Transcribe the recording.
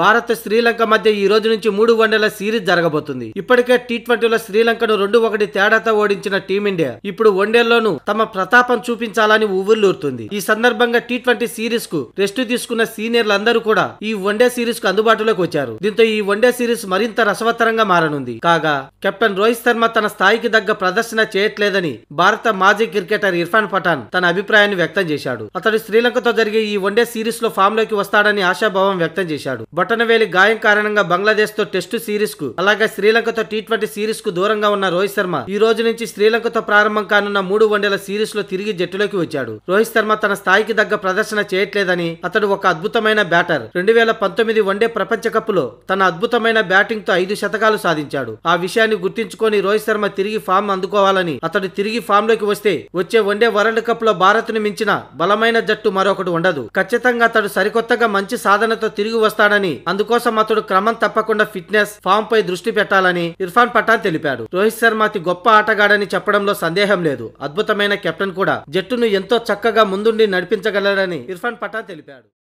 భారత్ శ్రీలంక మధ్య ఈ రోజు నుంచి మూడు వన్డేల సిరీస్ జరగబోతుంది ఇప్పటికే టీ ట్వంటీలో శ్రీలంకను రెండు ఒకటి తేడాతో ఓడించిన టీమిండియా ఇప్పుడు వన్డేల్లోనూ తమ ప్రతాపం చూపించాలని ఊవులూరుతుంది ఈ సందర్భంగా టీ ట్వంటీ సిరీస్ కు రెస్ట్ తీసుకున్న సీనియర్లందరూ కూడా ఈ వన్డే సిరీస్ కు అందుబాటులోకి వచ్చారు దీంతో ఈ వన్డే సిరీస్ మరింత రసవత్తరంగా మారనుంది కాగా కెప్టెన్ రోహిత్ శర్మ తన స్థాయికి తగ్గ ప్రదర్శన చేయట్లేదని భారత మాజీ క్రికెటర్ ఇర్ఫాన్ పఠాన్ తన అభిప్రాయాన్ని వ్యక్తం చేశాడు అతడు శ్రీలంకతో జరిగే ఈ వన్డే సిరీస్ లో ఫామ్ లోకి వస్తాడని ఆశాభావం వ్యక్తం చేశాడు బట్ బొటనవేలి గాయం కారణంగా బంగ్లాదేశ్ తో టెస్టు సిరీస్ కు అలాగే శ్రీలంకతో టీ ట్వంటీ కు దూరంగా ఉన్న రోహిత్ శర్మ ఈ రోజు నుంచి శ్రీలంకతో ప్రారంభం కానున్న మూడు వన్డేల లో తిరిగి జట్టులోకి వచ్చాడు రోహిత్ శర్మ తన స్థాయికి తగ్గ ప్రదర్శన చేయట్లేదని అతడు ఒక అద్భుతమైన బ్యాటర్ రెండు వేల పంతొమ్మిది వన్డే ప్రపంచ కప్ లో తన అద్భుతమైన బ్యాటింగ్ తో ఐదు శతకాలు సాధించాడు ఆ విషయాన్ని గుర్తించుకొని రోహిత్ శర్మ తిరిగి ఫామ్ అందుకోవాలని అతడు తిరిగి ఫామ్ లోకి వస్తే వచ్చే వన్డే వరల్డ్ కప్ లో భారత్ ను మించిన బలమైన జట్టు మరొకటి ఉండదు ఖచ్చితంగా అతడు సరికొత్తగా మంచి సాధనతో తిరిగి వస్తాడని అందుకోసం అతడు క్రమం తప్పకుండా ఫిట్నెస్ ఫామ్ పై దృష్టి పెట్టాలని ఇర్ఫాన్ పఠాన్ తెలిపాడు రోహిత్ శర్మ అతి గొప్ప ఆటగాడని చెప్పడంలో సందేహం లేదు అద్భుతమైన కెప్టెన్ కూడా జట్టును ఎంతో చక్కగా ముందుండి నడిపించగలడని ఇర్ఫాన్ పఠాన్ తెలిపాడు